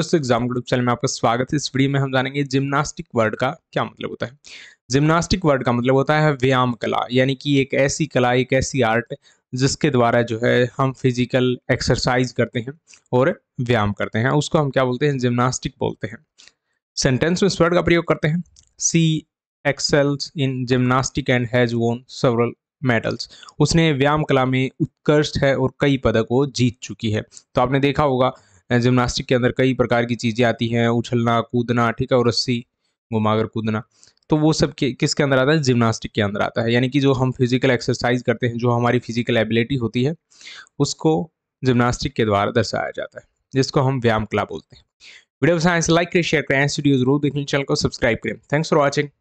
दोस्तों exam group channel में आपका स्वागत है इस वीडियो में हम जानेंगे जिम्नास्टिक वर्ड का क्या मतलब होता है जिम्नास्टिक वर्ड का मतलब होता है व्यायाम कला यानी कि एक ऐसी कला एक ऐसी आर्ट जिसके द्वारा जो है हम फिजिकल एक्सरसाइज करते हैं और व्यायाम करते हैं उसको हम क्या बोलते हैं जिम्नास्टिक बोलते हैं सेंटेंस में इस वर्ड का प्रयोग करते हैं she excels in gymnastic and has won several medals उसने व्यायाम कला में उत्कृष्ट है और कई पदकों जीत चुकी है तो आपने देखा होगा जिमनास्टिक के अंदर कई प्रकार की चीज़ें आती हैं उछलना कूदना ठीक है और रस्सी घुमाकर कूदना तो वो सब के, किसके अंदर आता है जिमनास्टिक के अंदर आता है यानी कि जो हम फिजिकल एक्सरसाइज करते हैं जो हमारी फिजिकल एबिलिटी होती है उसको जिमनास्टिक के द्वारा दर्शाया जाता है जिसको हम व्यायाम कला बोलते हैं वीडियो साइंस लाइक तो करें शेयर करें वीडियो जरूर देखें चैनल को सब्सक्राइब करें थैंक्स फॉर वॉचिंग